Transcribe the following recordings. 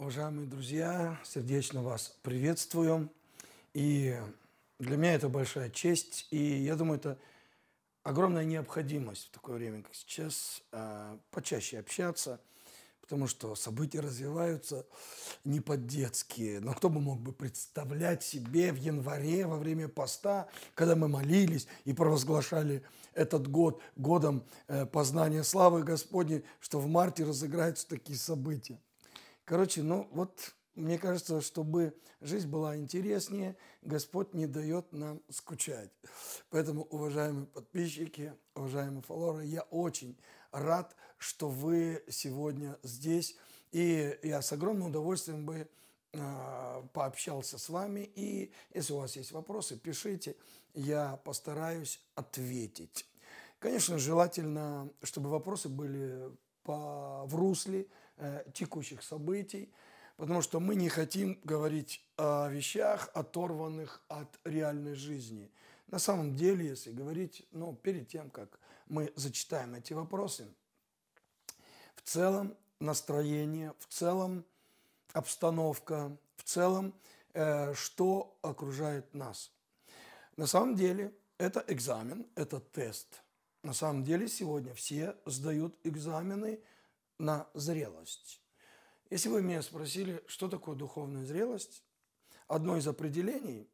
Уважаемые друзья, сердечно вас приветствую. И для меня это большая честь, и я думаю, это огромная необходимость в такое время, как сейчас, а, почаще общаться, потому что события развиваются не под-детские. Но кто бы мог бы представлять себе в январе во время поста, когда мы молились и провозглашали этот год годом э, познания славы Господней, что в марте разыграются такие события. Короче, ну вот мне кажется, чтобы жизнь была интереснее, Господь не дает нам скучать. Поэтому, уважаемые подписчики, уважаемые фоллоры, я очень рад, что вы сегодня здесь. И я с огромным удовольствием бы э, пообщался с вами. И если у вас есть вопросы, пишите, я постараюсь ответить. Конечно, желательно, чтобы вопросы были по, в русле Э, текущих событий, потому что мы не хотим говорить о вещах, оторванных от реальной жизни. На самом деле, если говорить, ну, перед тем, как мы зачитаем эти вопросы, в целом настроение, в целом обстановка, в целом, э, что окружает нас. На самом деле, это экзамен, это тест. На самом деле, сегодня все сдают экзамены – на зрелость. Если вы меня спросили, что такое духовная зрелость, одно из определений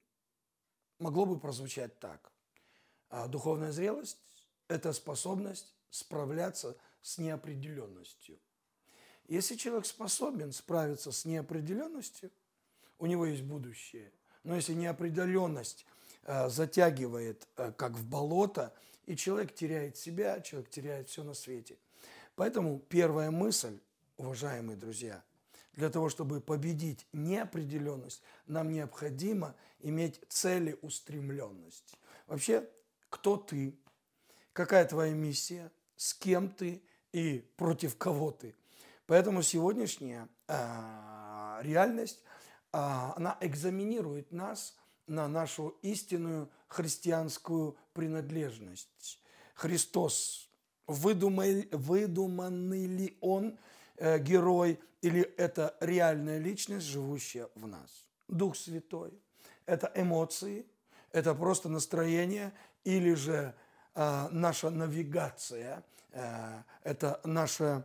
могло бы прозвучать так. А, духовная зрелость – это способность справляться с неопределенностью. Если человек способен справиться с неопределенностью, у него есть будущее. Но если неопределенность а, затягивает, а, как в болото, и человек теряет себя, человек теряет все на свете. Поэтому первая мысль, уважаемые друзья, для того, чтобы победить неопределенность, нам необходимо иметь целеустремленность. Вообще, кто ты, какая твоя миссия, с кем ты и против кого ты. Поэтому сегодняшняя э, реальность, э, она экзаменирует нас на нашу истинную христианскую принадлежность. Христос выдуманный ли он э, герой или это реальная личность, живущая в нас. Дух Святой – это эмоции, это просто настроение или же э, наша навигация, э, это наше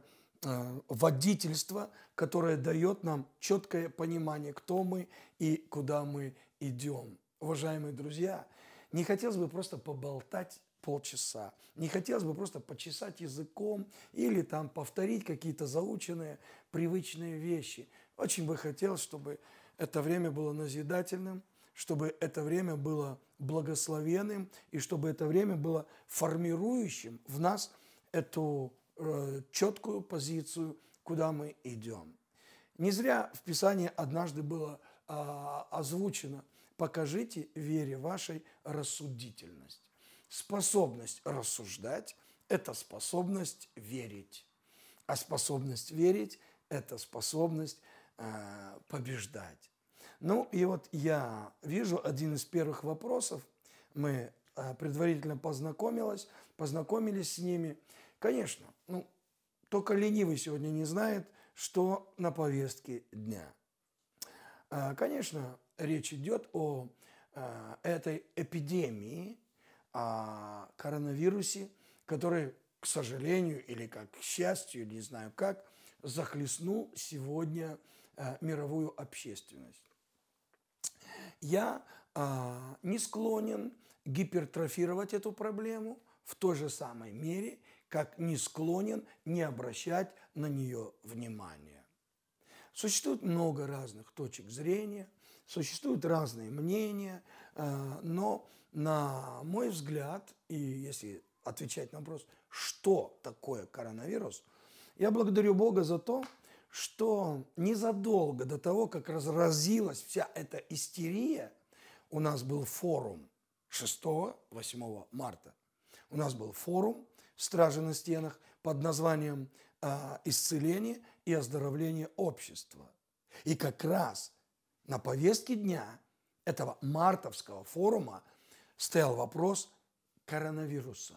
водительство, которое дает нам четкое понимание, кто мы и куда мы идем. Уважаемые друзья, не хотелось бы просто поболтать полчаса. Не хотелось бы просто почесать языком или там повторить какие-то заученные привычные вещи. Очень бы хотелось, чтобы это время было назидательным, чтобы это время было благословенным и чтобы это время было формирующим в нас эту э, четкую позицию, куда мы идем. Не зря в Писании однажды было э, озвучено «покажите вере вашей рассудительность». Способность рассуждать – это способность верить. А способность верить – это способность э, побеждать. Ну и вот я вижу один из первых вопросов. Мы э, предварительно познакомилась, познакомились с ними. Конечно, ну, только ленивый сегодня не знает, что на повестке дня. Э, конечно, речь идет о э, этой эпидемии – о коронавирусе, который, к сожалению или как к счастью, не знаю как, захлестнул сегодня э, мировую общественность. Я э, не склонен гипертрофировать эту проблему в той же самой мере, как не склонен не обращать на нее внимания. Существует много разных точек зрения, существуют разные мнения, э, но на мой взгляд, и если отвечать на вопрос, что такое коронавирус, я благодарю Бога за то, что незадолго до того, как разразилась вся эта истерия, у нас был форум 6-8 марта. У нас был форум «Стражи на стенах» под названием а, «Исцеление и оздоровление общества». И как раз на повестке дня этого мартовского форума – стоял вопрос коронавируса.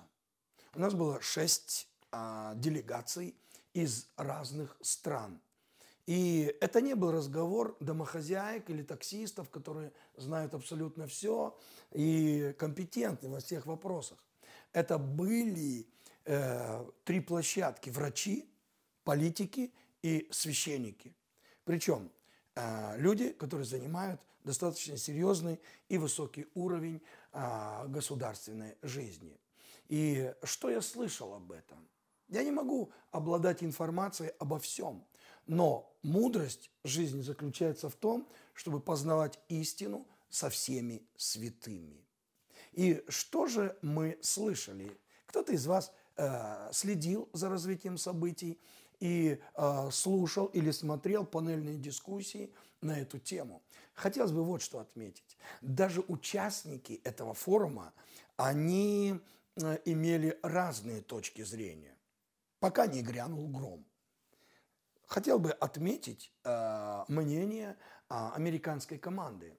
У нас было шесть а, делегаций из разных стран. И это не был разговор домохозяек или таксистов, которые знают абсолютно все и компетентны во всех вопросах. Это были э, три площадки – врачи, политики и священники. Причем э, люди, которые занимают достаточно серьезный и высокий уровень а, государственной жизни. И что я слышал об этом? Я не могу обладать информацией обо всем, но мудрость жизни заключается в том, чтобы познавать истину со всеми святыми. И что же мы слышали? Кто-то из вас э, следил за развитием событий и э, слушал или смотрел панельные дискуссии на эту тему. Хотелось бы вот что отметить. Даже участники этого форума, они э, имели разные точки зрения, пока не грянул гром. Хотел бы отметить э, мнение э, американской команды.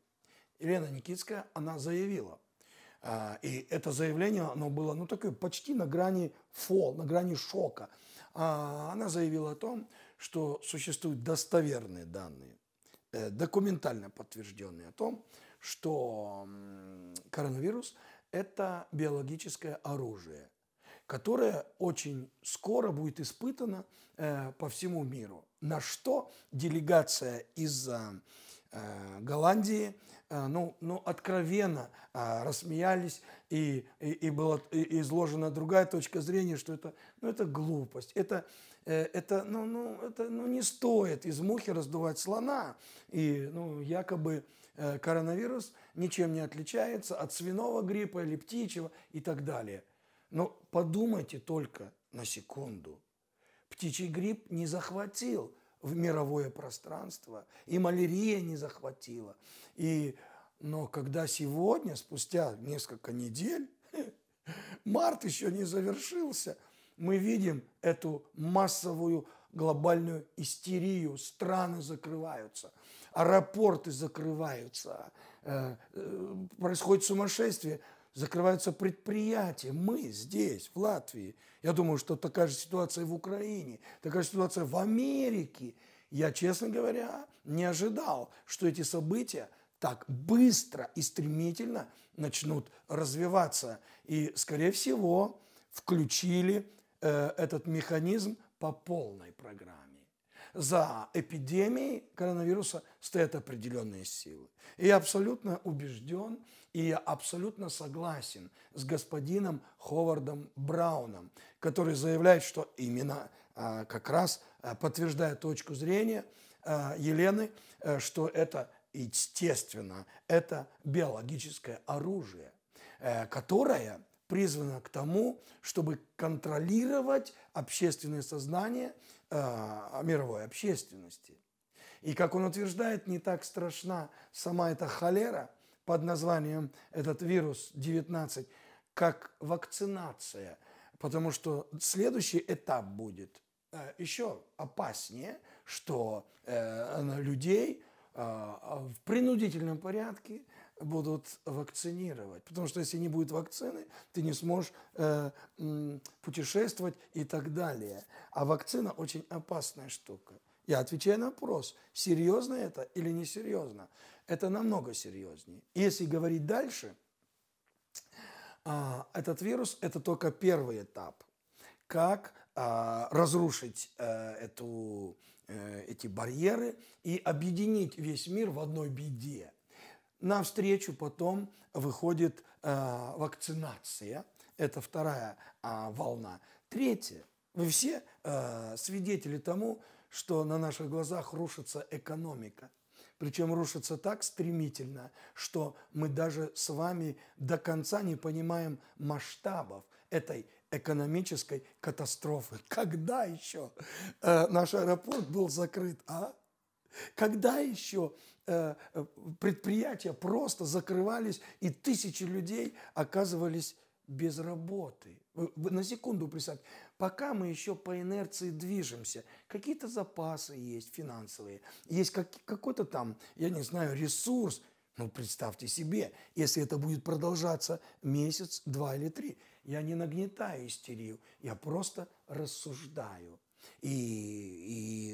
Елена Никитская, она заявила, э, и это заявление, оно было, ну, такое почти на грани фол, на грани шока. Э, она заявила о том, что существуют достоверные данные Э, документально подтвержденный о том, что коронавирус – это биологическое оружие, которое очень скоро будет испытано э, по всему миру. На что делегация из э, Голландии, ну, ну откровенно рассмеялись, и, и, и была изложена другая точка зрения, что это, ну, это глупость, это Э, это, ну, ну, это ну, не стоит из мухи раздувать слона. И ну, якобы э, коронавирус ничем не отличается от свиного гриппа или птичьего и так далее. Но подумайте только на секунду. Птичий грипп не захватил в мировое пространство, и малярия не захватила. И, но когда сегодня, спустя несколько недель, март еще не завершился – мы видим эту массовую глобальную истерию. Страны закрываются, аэропорты закрываются, э, э, происходит сумасшествие, закрываются предприятия. Мы здесь, в Латвии. Я думаю, что такая же ситуация в Украине, такая же ситуация в Америке. Я, честно говоря, не ожидал, что эти события так быстро и стремительно начнут развиваться. И, скорее всего, включили Э, этот механизм по полной программе. За эпидемией коронавируса стоят определенные силы. И я абсолютно убежден, и я абсолютно согласен с господином Ховардом Брауном, который заявляет, что именно а, как раз а, подтверждая точку зрения а, Елены, э, что это естественно, это биологическое оружие, э, которое призвана к тому, чтобы контролировать общественное сознание э, мировой общественности. И, как он утверждает, не так страшна сама эта холера под названием этот вирус 19, как вакцинация, потому что следующий этап будет э, еще опаснее, что э, людей э, в принудительном порядке – будут вакцинировать. Потому что если не будет вакцины, ты не сможешь э, путешествовать и так далее. А вакцина очень опасная штука. Я отвечаю на вопрос, серьезно это или несерьезно. Это намного серьезнее. Если говорить дальше, а, этот вирус – это только первый этап. Как а, разрушить а, эту, э, эти барьеры и объединить весь мир в одной беде навстречу потом выходит э, вакцинация. Это вторая э, волна. Третья. Вы все э, свидетели тому, что на наших глазах рушится экономика. Причем рушится так стремительно, что мы даже с вами до конца не понимаем масштабов этой экономической катастрофы. Когда еще э, наш аэропорт был закрыт, а? Когда еще Э, э, предприятия просто закрывались, и тысячи людей оказывались без работы. Вы на секунду представьте, пока мы еще по инерции движемся, какие-то запасы есть финансовые, есть как, какой-то там, я не знаю, ресурс. Ну, представьте себе, если это будет продолжаться месяц, два или три. Я не нагнетаю истерию, я просто рассуждаю. И,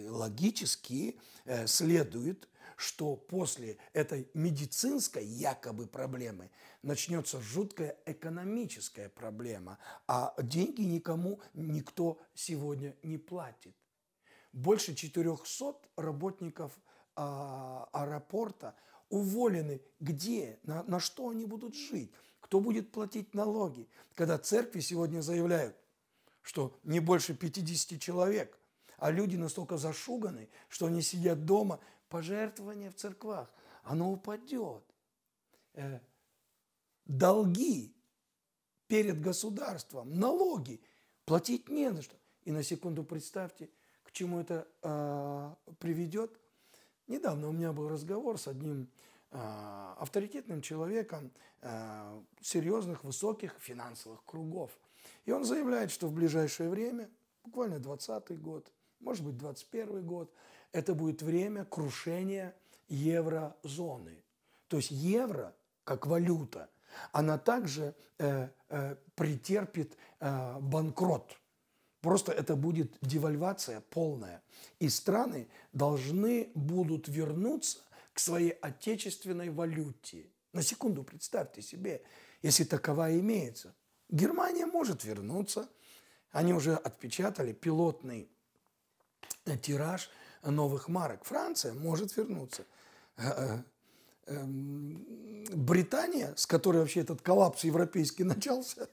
и логически э, следует – что после этой медицинской якобы проблемы начнется жуткая экономическая проблема, а деньги никому никто сегодня не платит. Больше 400 работников а, аэропорта уволены. Где? На, на что они будут жить? Кто будет платить налоги? Когда церкви сегодня заявляют, что не больше 50 человек, а люди настолько зашуганы, что они сидят дома – пожертвование в церквах, оно упадет. Э, долги перед государством, налоги платить не на что. И на секунду представьте, к чему это э, приведет. Недавно у меня был разговор с одним э, авторитетным человеком э, серьезных, высоких финансовых кругов. И он заявляет, что в ближайшее время, буквально 20 год, может быть, 21 год, это будет время крушения еврозоны. То есть евро, как валюта, она также э, э, претерпит э, банкрот. Просто это будет девальвация полная. И страны должны будут вернуться к своей отечественной валюте. На секунду представьте себе, если такова имеется. Германия может вернуться. Они уже отпечатали пилотный э, тираж новых марок. Франция может вернуться. Э, э, эм, Британия, с которой вообще этот коллапс европейский начался,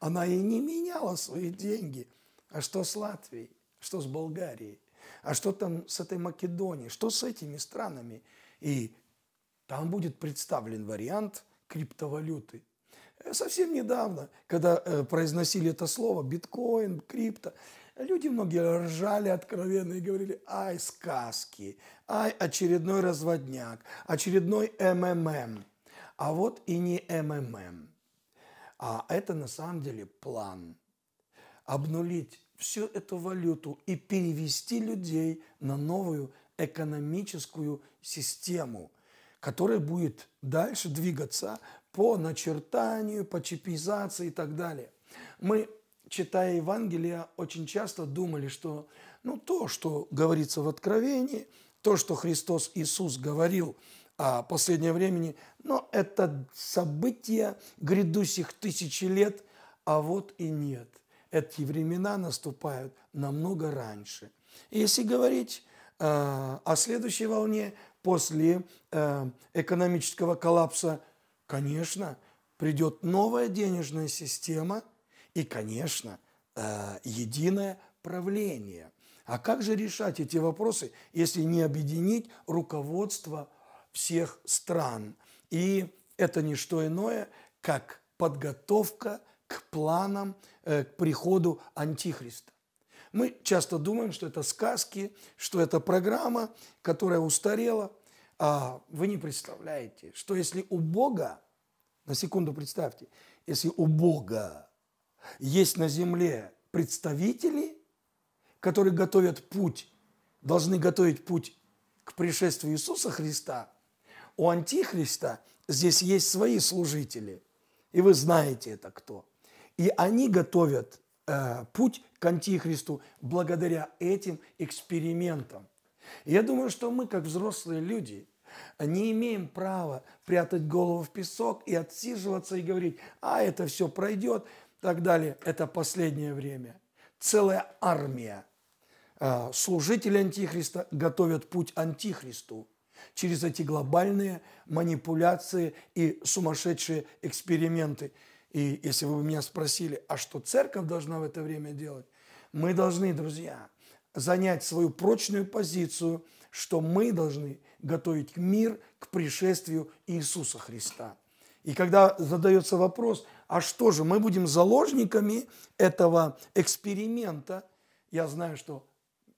она и не меняла свои деньги. А что с Латвией? Что с Болгарией? А что там с этой Македонией? Что с этими странами? И там будет представлен вариант криптовалюты. Э, совсем недавно, когда произносили это слово биткоин, крипто, Люди многие ржали откровенно и говорили, ай, сказки, ай, очередной разводняк, очередной МММ. А вот и не МММ. А это на самом деле план. Обнулить всю эту валюту и перевести людей на новую экономическую систему, которая будет дальше двигаться по начертанию, по чипизации и так далее. Мы читая Евангелие, очень часто думали, что ну, то, что говорится в Откровении, то, что Христос Иисус говорил о последнее времени, но это события грядущих тысячи лет, а вот и нет. Эти времена наступают намного раньше. Если говорить э, о следующей волне после э, экономического коллапса, конечно, придет новая денежная система – и, конечно, э, единое правление. А как же решать эти вопросы, если не объединить руководство всех стран? И это не что иное, как подготовка к планам, э, к приходу Антихриста. Мы часто думаем, что это сказки, что это программа, которая устарела. А вы не представляете, что если у Бога, на секунду представьте, если у Бога есть на земле представители, которые готовят путь, должны готовить путь к пришествию Иисуса Христа. У Антихриста здесь есть свои служители, и вы знаете это кто. И они готовят э, путь к Антихристу благодаря этим экспериментам. Я думаю, что мы, как взрослые люди, не имеем права прятать голову в песок и отсиживаться и говорить, а это все пройдет, так далее. Это последнее время. Целая армия а, служителей Антихриста готовят путь Антихристу через эти глобальные манипуляции и сумасшедшие эксперименты. И если вы меня спросили, а что церковь должна в это время делать, мы должны, друзья, занять свою прочную позицию, что мы должны готовить мир к пришествию Иисуса Христа. И когда задается вопрос, а что же, мы будем заложниками этого эксперимента. Я знаю, что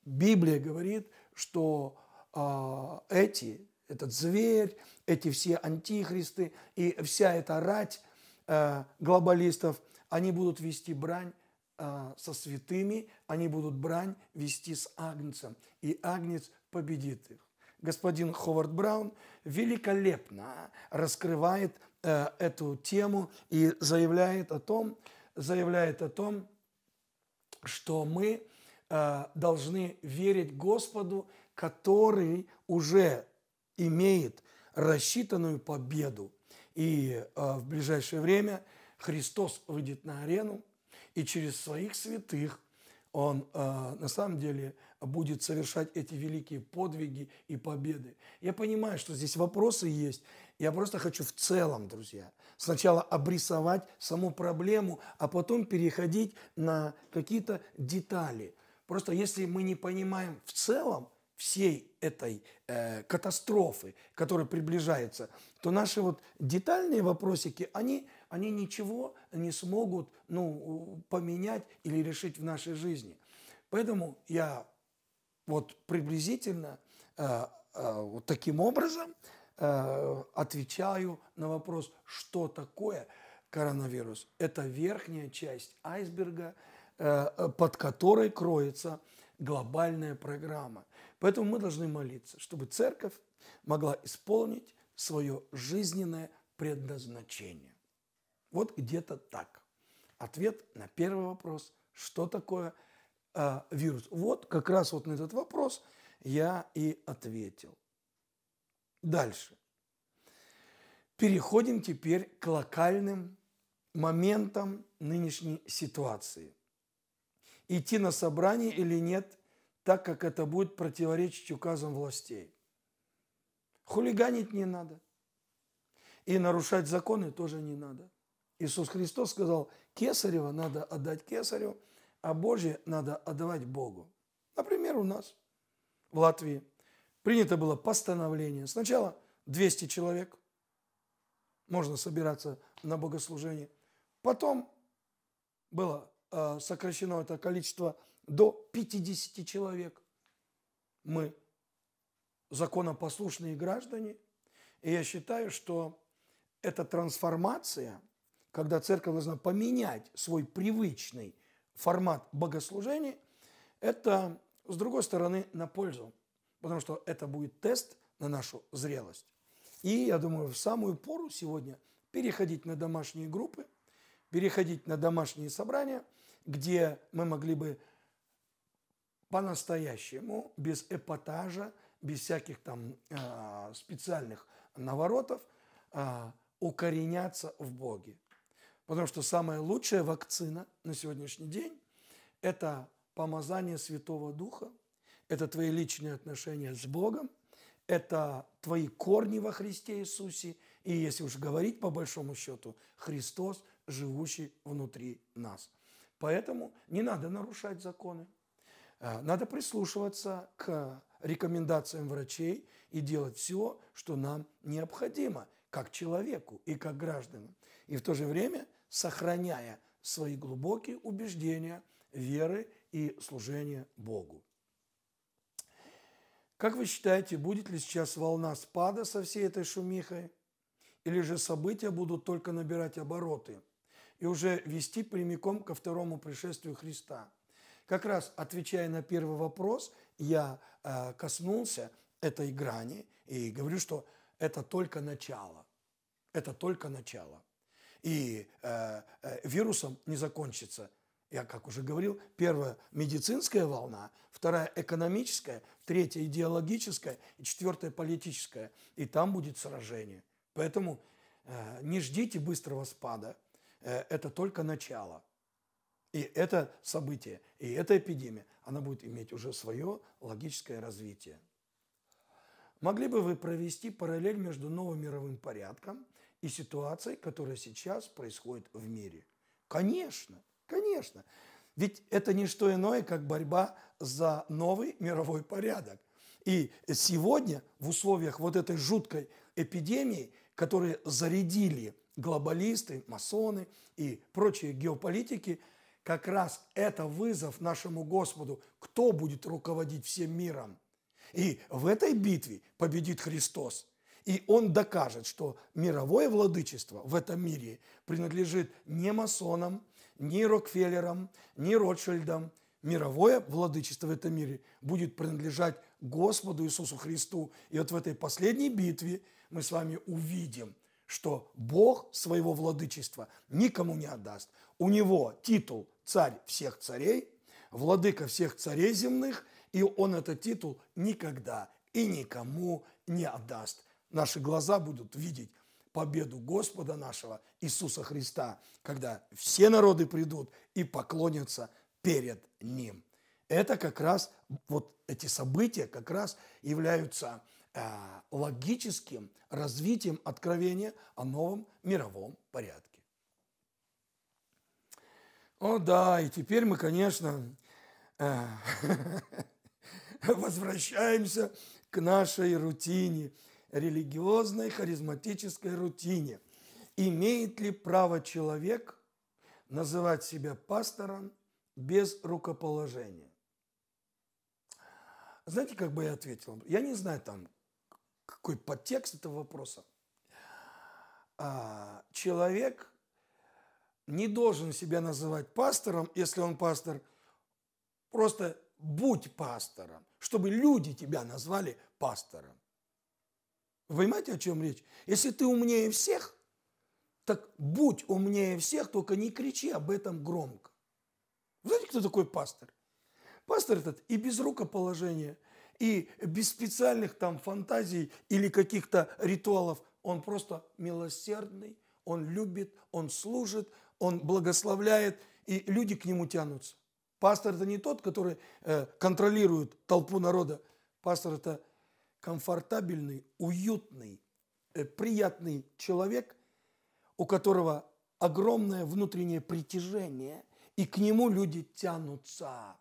Библия говорит, что э, эти, этот зверь, эти все антихристы и вся эта рать э, глобалистов, они будут вести брань э, со святыми, они будут брань вести с Агнцем, и Агнец победит их. Господин Ховард Браун великолепно раскрывает Э, эту тему и заявляет о том, заявляет о том, что мы э, должны верить Господу, который уже имеет рассчитанную победу. И э, в ближайшее время Христос выйдет на арену, и через своих святых он на самом деле будет совершать эти великие подвиги и победы. Я понимаю, что здесь вопросы есть, я просто хочу в целом, друзья, сначала обрисовать саму проблему, а потом переходить на какие-то детали. Просто если мы не понимаем в целом всей этой э, катастрофы, которая приближается, то наши вот детальные вопросики, они, они ничего не смогут ну, поменять или решить в нашей жизни. Поэтому я вот приблизительно э, э, вот таким образом Э, отвечаю на вопрос, что такое коронавирус. Это верхняя часть айсберга, э, э, под которой кроется глобальная программа. Поэтому мы должны молиться, чтобы церковь могла исполнить свое жизненное предназначение. Вот где-то так. Ответ на первый вопрос, что такое вирус. Вот как раз вот на этот вопрос я и ответил. Дальше. Переходим теперь к локальным моментам нынешней ситуации. Идти на собрание или нет, так как это будет противоречить указам властей. Хулиганить не надо. И нарушать законы тоже не надо. Иисус Христос сказал, кесарева надо отдать кесарю, а Божье надо отдавать Богу. Например, у нас, в Латвии – принято было постановление. Сначала 200 человек можно собираться на богослужение. Потом было э, сокращено это количество до 50 человек. Мы законопослушные граждане. И я считаю, что эта трансформация, когда церковь должна поменять свой привычный формат богослужения, это, с другой стороны, на пользу потому что это будет тест на нашу зрелость. И я думаю, в самую пору сегодня переходить на домашние группы, переходить на домашние собрания, где мы могли бы по-настоящему, без эпатажа, без всяких там э, специальных наворотов, э, укореняться в Боге. Потому что самая лучшая вакцина на сегодняшний день – это помазание Святого Духа – это твои личные отношения с Богом, это твои корни во Христе Иисусе, и если уж говорить по большому счету, Христос, живущий внутри нас. Поэтому не надо нарушать законы, а, надо прислушиваться к рекомендациям врачей и делать все, что нам необходимо, как человеку и как гражданам. И в то же время сохраняя свои глубокие убеждения, веры и служения Богу. Как вы считаете, будет ли сейчас волна спада со всей этой шумихой? Или же события будут только набирать обороты и уже вести прямиком ко второму пришествию Христа? Как раз отвечая на первый вопрос, я э, коснулся этой грани и говорю, что это только начало. Это только начало. И э, э, вирусом не закончится – я как уже говорил, первая – медицинская волна, вторая – экономическая, третья – идеологическая и четвертая – политическая. И там будет сражение. Поэтому э, не ждите быстрого спада. Э, это только начало. И это событие, и эта эпидемия, она будет иметь уже свое логическое развитие. Могли бы вы провести параллель между новым мировым порядком и ситуацией, которая сейчас происходит в мире? Конечно – Конечно. Ведь это не что иное, как борьба за новый мировой порядок. И сегодня в условиях вот этой жуткой эпидемии, которые зарядили глобалисты, масоны и прочие геополитики, как раз это вызов нашему Господу, кто будет руководить всем миром. И в этой битве победит Христос. И он докажет, что мировое владычество в этом мире принадлежит не масонам, ни Рокфеллером, ни Ротшильдом. Мировое владычество в этом мире будет принадлежать Господу Иисусу Христу. И вот в этой последней битве мы с вами увидим, что Бог своего владычества никому не отдаст. У него титул «Царь всех царей», «Владыка всех царей земных», и он этот титул никогда и никому не отдаст. Наши глаза будут видеть победу Господа нашего Иисуса Христа, когда все народы придут и поклонятся перед Ним. Это как раз, вот эти события как раз являются э, логическим развитием откровения о новом мировом порядке. О да, и теперь мы, конечно, э, возвращаемся к нашей рутине – религиозной харизматической рутине. Имеет ли право человек называть себя пастором без рукоположения? Знаете, как бы я ответил? Я не знаю там, какой подтекст этого вопроса. А, человек не должен себя называть пастором, если он пастор, просто будь пастором, чтобы люди тебя назвали пастором. Вы понимаете, о чем речь? Если ты умнее всех, так будь умнее всех, только не кричи об этом громко. Вы знаете, кто такой пастор? Пастор этот и без рукоположения, и без специальных там фантазий или каких-то ритуалов. Он просто милосердный, он любит, он служит, он благословляет, и люди к нему тянутся. Пастор это не тот, который э, контролирует толпу народа. Пастор это комфортабельный, уютный, э, приятный человек, у которого огромное внутреннее притяжение, и к нему люди тянутся.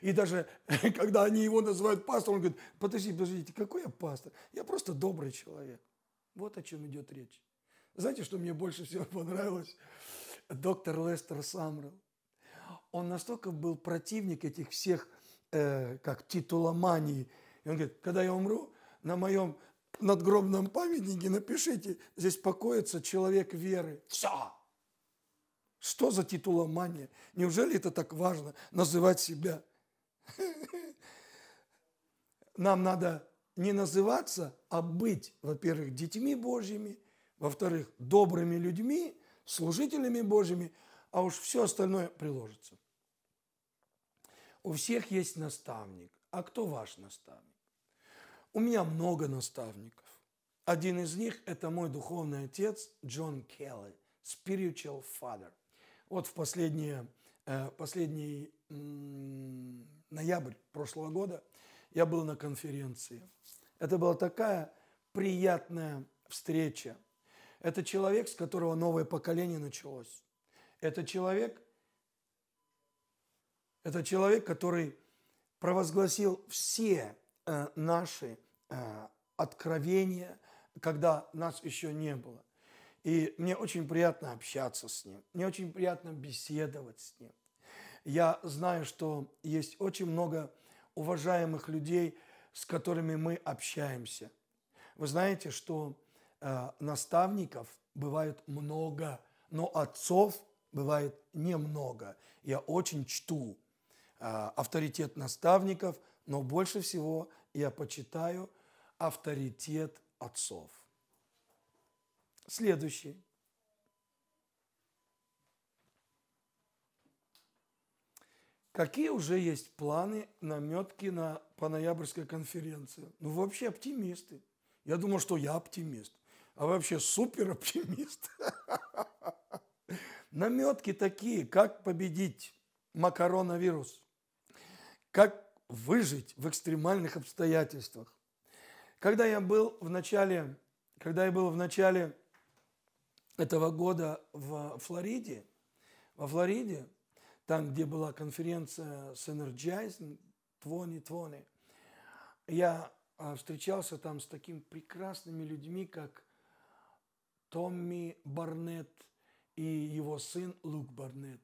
И даже когда они его называют пастором, он говорит, подождите, подождите, какой я пастор? Я просто добрый человек. Вот о чем идет речь. Знаете, что мне больше всего понравилось? Доктор Лестер Самрел. Он настолько был противник этих всех, э, как титуломании он говорит, когда я умру, на моем надгробном памятнике напишите, здесь покоится человек веры. Все! Что за титуломания? Неужели это так важно, называть себя? Нам надо не называться, а быть, во-первых, детьми Божьими, во-вторых, добрыми людьми, служителями Божьими, а уж все остальное приложится. У всех есть наставник. А кто ваш наставник? У меня много наставников. Один из них – это мой духовный отец Джон Келли, Spiritual Father. Вот в последние, э, последний ноябрь прошлого года я был на конференции. Это была такая приятная встреча. Это человек, с которого новое поколение началось. Это человек, это человек, который провозгласил все э, наши Э, откровение, когда нас еще не было. И мне очень приятно общаться с ним, мне очень приятно беседовать с ним. Я знаю, что есть очень много уважаемых людей, с которыми мы общаемся. Вы знаете, что э, наставников бывает много, но отцов бывает немного. Я очень чту э, авторитет наставников, но больше всего я почитаю – авторитет отцов. Следующий. Какие уже есть планы, наметки на, по ноябрьской конференции? Ну, вообще оптимисты. Я думал, что я оптимист, а вообще супер оптимист. Наметки такие, как победить макаронавирус, как выжить в экстремальных обстоятельствах, когда я был в начале, когда я был в начале этого года в Флориде, во Флориде, там, где была конференция с Energizing твони, я а, встречался там с такими прекрасными людьми, как Томми Барнетт и его сын Лук Барнетт.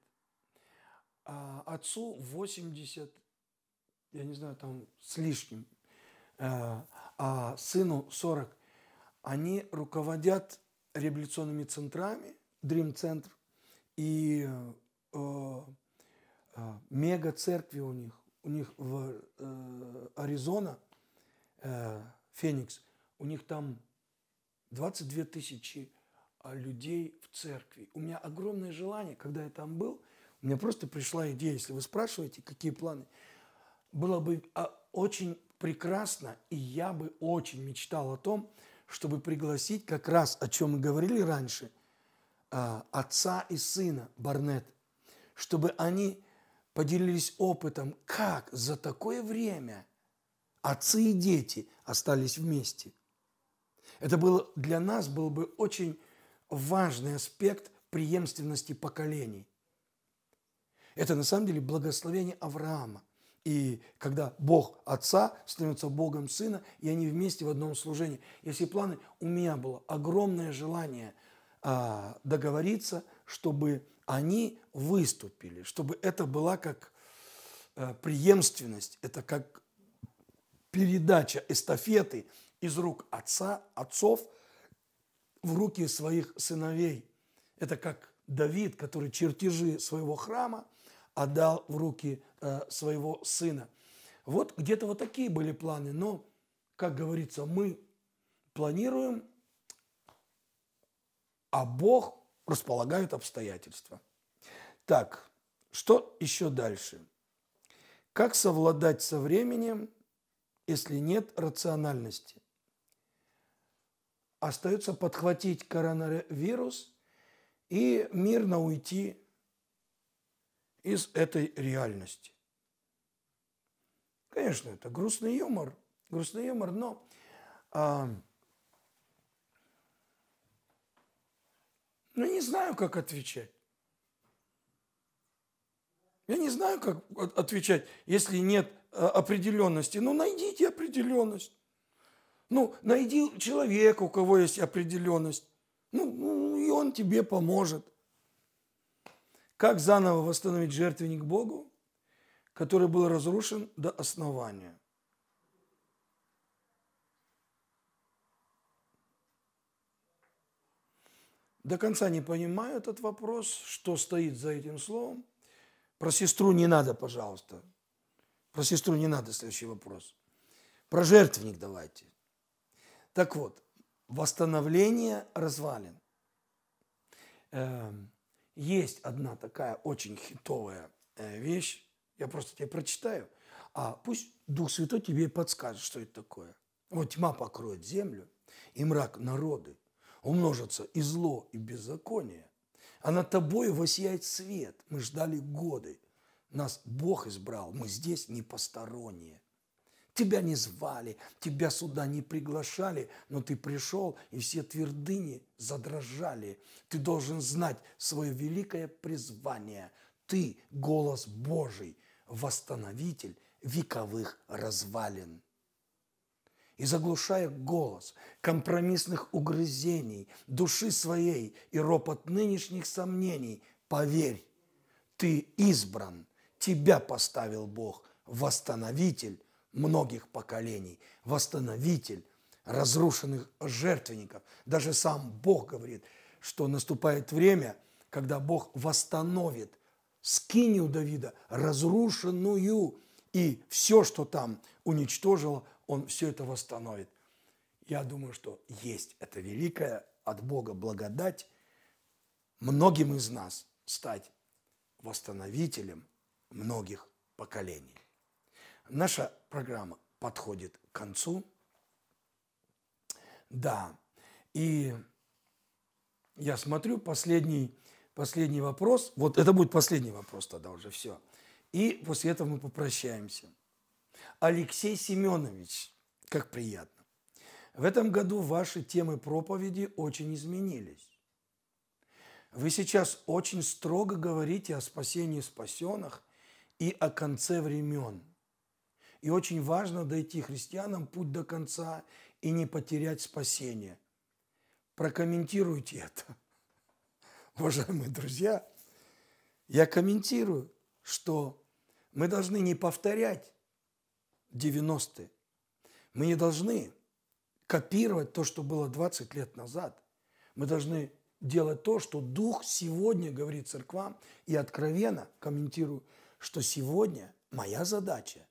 А, отцу 80, я не знаю, там с лишним. А, а сыну 40, они руководят реабилитационными центрами, Dream Center и э, э, мега церкви у них, у них в э, Аризона, э, Феникс, у них там 22 тысячи а, людей в церкви. У меня огромное желание, когда я там был, у меня просто пришла идея, если вы спрашиваете, какие планы, было бы а, очень прекрасно, и я бы очень мечтал о том, чтобы пригласить как раз, о чем мы говорили раньше, а, отца и сына Барнет, чтобы они поделились опытом, как за такое время отцы и дети остались вместе. Это было, для нас был бы очень важный аспект преемственности поколений. Это на самом деле благословение Авраама – и когда Бог Отца становится Богом Сына, и они вместе в одном служении. если планы, у меня было огромное желание а, договориться, чтобы они выступили, чтобы это была как э, преемственность, это как передача эстафеты из рук отца, отцов в руки своих сыновей. Это как Давид, который чертежи своего храма отдал в руки э, своего сына. Вот где-то вот такие были планы, но, как говорится, мы планируем, а Бог располагает обстоятельства. Так, что еще дальше? Как совладать со временем, если нет рациональности? Остается подхватить коронавирус и мирно уйти из этой реальности. Конечно, это грустный юмор, грустный юмор, но а, ну, не знаю, как отвечать. Я не знаю, как отвечать, если нет а, определенности. Ну, найдите определенность. Ну, найди человека, у кого есть определенность. Ну, ну и он тебе поможет. Как заново восстановить жертвенник Богу, который был разрушен до основания? До конца не понимаю этот вопрос, что стоит за этим словом. Про сестру не надо, пожалуйста. Про сестру не надо, следующий вопрос. Про жертвенник давайте. Так вот, восстановление развалин. Эм, есть одна такая очень хитовая э, вещь, я просто тебе прочитаю, а пусть Дух Святой тебе подскажет, что это такое. Вот тьма покроет землю, и мрак народы, умножится и зло, и беззаконие. А над тобой восияет свет. Мы ждали годы. Нас Бог избрал. Мы здесь не посторонние. Тебя не звали, тебя сюда не приглашали, но ты пришел, и все твердыни задрожали. Ты должен знать свое великое призвание. Ты – голос Божий, восстановитель вековых развалин. И заглушая голос компромиссных угрызений, души своей и ропот нынешних сомнений, поверь, ты избран, тебя поставил Бог, восстановитель многих поколений, восстановитель разрушенных жертвенников. Даже сам Бог говорит, что наступает время, когда Бог восстановит скинию Давида, разрушенную, и все, что там уничтожило, он все это восстановит. Я думаю, что есть эта великая от Бога благодать многим из нас стать восстановителем многих поколений. Наша программа подходит к концу. Да, и я смотрю последний, последний вопрос. Вот это будет последний вопрос тогда уже, все. И после этого мы попрощаемся. Алексей Семенович, как приятно. В этом году ваши темы проповеди очень изменились. Вы сейчас очень строго говорите о спасении спасенных и о конце времен – и очень важно дойти христианам путь до конца и не потерять спасение. Прокомментируйте это, уважаемые друзья. Я комментирую, что мы должны не повторять 90-е. Мы не должны копировать то, что было 20 лет назад. Мы должны делать то, что Дух сегодня говорит церквам. И откровенно комментирую, что сегодня моя задача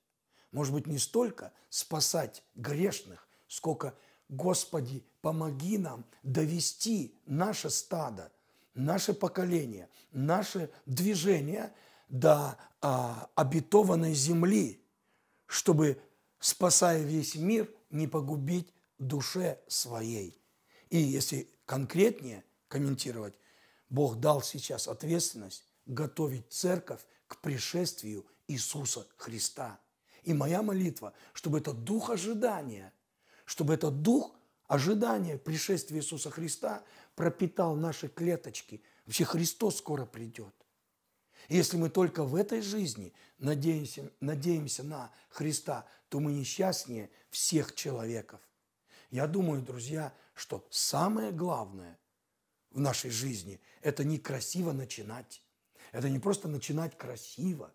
может быть, не столько спасать грешных, сколько «Господи, помоги нам довести наше стадо, наше поколение, наше движение до а, обетованной земли, чтобы, спасая весь мир, не погубить душе своей». И если конкретнее комментировать, Бог дал сейчас ответственность готовить церковь к пришествию Иисуса Христа – и моя молитва, чтобы этот дух ожидания, чтобы этот дух ожидания пришествия Иисуса Христа пропитал наши клеточки. Вообще Христос скоро придет. Если мы только в этой жизни надеемся, надеемся на Христа, то мы несчастнее всех человеков. Я думаю, друзья, что самое главное в нашей жизни – это не красиво начинать. Это не просто начинать красиво,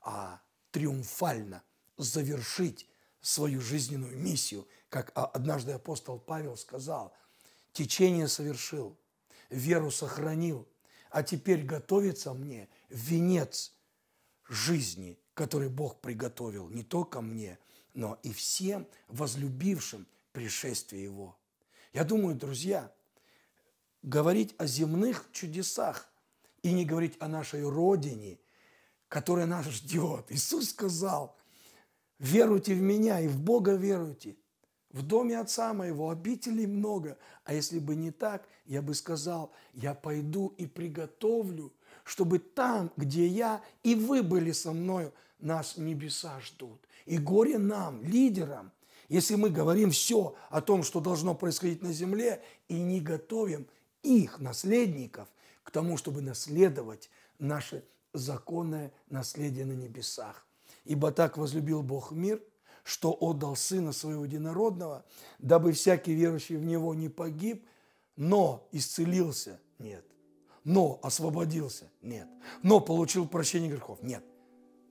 а триумфально завершить свою жизненную миссию. Как а, однажды апостол Павел сказал, течение совершил, веру сохранил, а теперь готовится мне венец жизни, который Бог приготовил не только мне, но и всем возлюбившим пришествие Его. Я думаю, друзья, говорить о земных чудесах и не говорить о нашей Родине – которое нас ждет. Иисус сказал, веруйте в меня и в Бога веруйте. В доме отца моего обителей много, а если бы не так, я бы сказал, я пойду и приготовлю, чтобы там, где я, и вы были со мною, нас небеса ждут. И горе нам, лидерам, если мы говорим все о том, что должно происходить на земле, и не готовим их, наследников, к тому, чтобы наследовать наши законное наследие на небесах. Ибо так возлюбил Бог мир, что отдал Сына Своего Единородного, дабы всякий верующий в Него не погиб, но исцелился – нет. Но освободился – нет. Но получил прощение грехов – нет.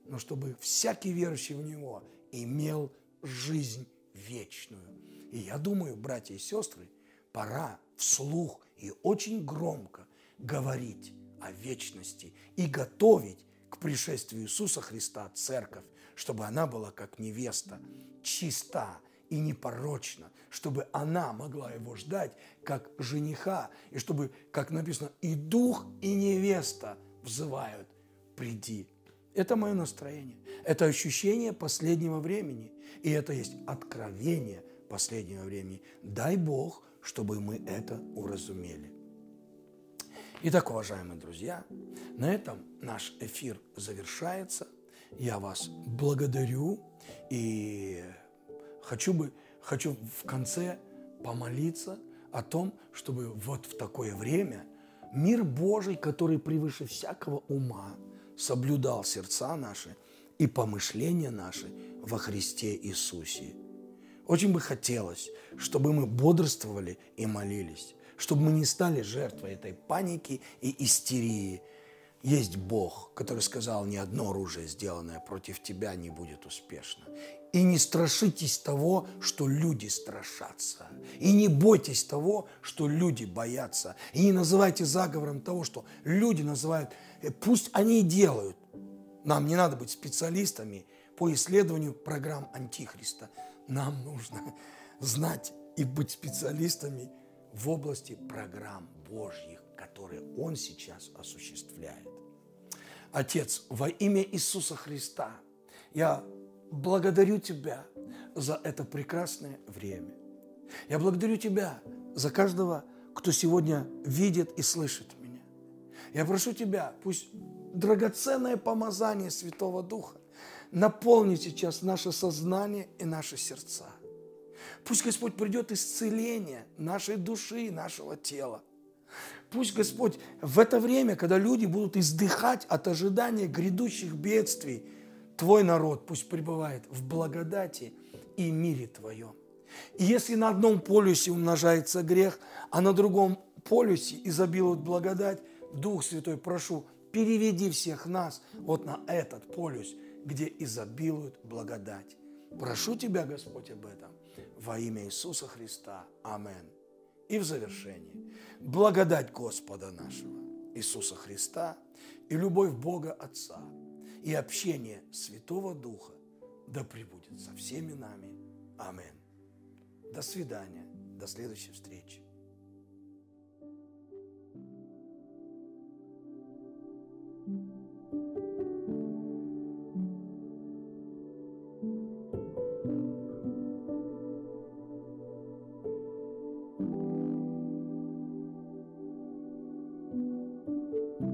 Но чтобы всякий верующий в Него имел жизнь вечную. И я думаю, братья и сестры, пора вслух и очень громко говорить о вечности и готовить к пришествию Иисуса Христа церковь, чтобы она была как невеста, чиста и непорочна, чтобы она могла его ждать как жениха, и чтобы, как написано, и дух, и невеста взывают «приди». Это мое настроение, это ощущение последнего времени, и это есть откровение последнего времени. Дай Бог, чтобы мы это уразумели. Итак, уважаемые друзья, на этом наш эфир завершается. Я вас благодарю и хочу, бы, хочу в конце помолиться о том, чтобы вот в такое время мир Божий, который превыше всякого ума, соблюдал сердца наши и помышления наши во Христе Иисусе. Очень бы хотелось, чтобы мы бодрствовали и молились чтобы мы не стали жертвой этой паники и истерии. Есть Бог, который сказал, ни одно оружие, сделанное против тебя, не будет успешно. И не страшитесь того, что люди страшатся. И не бойтесь того, что люди боятся. И не называйте заговором того, что люди называют. «Э, пусть они и делают. Нам не надо быть специалистами по исследованию программ Антихриста. Нам нужно знать и быть специалистами – в области программ Божьих, которые Он сейчас осуществляет. Отец, во имя Иисуса Христа, я благодарю Тебя за это прекрасное время. Я благодарю Тебя за каждого, кто сегодня видит и слышит меня. Я прошу Тебя, пусть драгоценное помазание Святого Духа наполнит сейчас наше сознание и наши сердца. Пусть Господь придет исцеление нашей души, и нашего тела. Пусть Господь в это время, когда люди будут издыхать от ожидания грядущих бедствий, Твой народ пусть пребывает в благодати и мире Твоем. И если на одном полюсе умножается грех, а на другом полюсе изобилует благодать, Дух Святой, прошу, переведи всех нас вот на этот полюс, где изобилует благодать. Прошу Тебя, Господь, об этом – во имя Иисуса Христа. Амен. И в завершении. Благодать Господа нашего, Иисуса Христа, и любовь Бога Отца, и общение Святого Духа да пребудет со всеми нами. Амен. До свидания. До следующей встречи. thank you